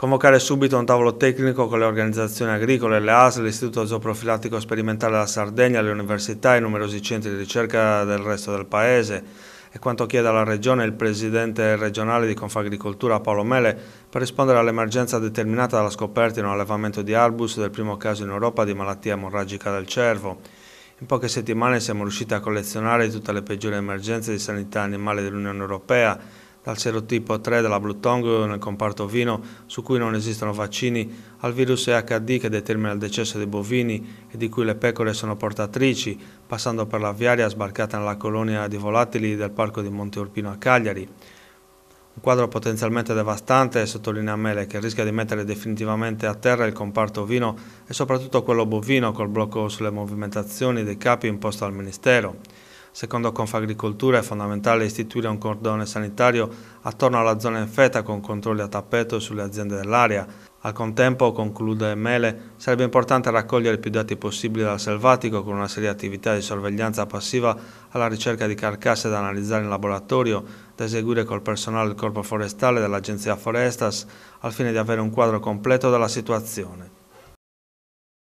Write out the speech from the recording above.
convocare subito un tavolo tecnico con le organizzazioni agricole, le ASL, l'Istituto Zooprofilattico Sperimentale della Sardegna, le università e i numerosi centri di ricerca del resto del Paese. E quanto chiede alla Regione il Presidente regionale di Confagricoltura Paolo Mele per rispondere all'emergenza determinata dalla scoperta in un allevamento di Arbus del primo caso in Europa di malattia emorragica del cervo. In poche settimane siamo riusciti a collezionare tutte le peggiori emergenze di sanità animale dell'Unione Europea dal serotipo 3 della Blue Tongue nel comparto ovino su cui non esistono vaccini, al virus EHD che determina il decesso dei bovini e di cui le pecore sono portatrici, passando per la viaria sbarcata nella colonia di volatili del parco di Monte Urpino a Cagliari. Un quadro potenzialmente devastante, sottolinea Mele, che rischia di mettere definitivamente a terra il comparto ovino e soprattutto quello bovino col blocco sulle movimentazioni dei capi imposto al Ministero. Secondo Confagricoltura è fondamentale istituire un cordone sanitario attorno alla zona infetta con controlli a tappeto sulle aziende dell'area. Al contempo, conclude Mele, sarebbe importante raccogliere più dati possibili dal selvatico con una serie di attività di sorveglianza passiva alla ricerca di carcasse da analizzare in laboratorio, da eseguire col personale del Corpo Forestale dell'Agenzia Forestas, al fine di avere un quadro completo della situazione.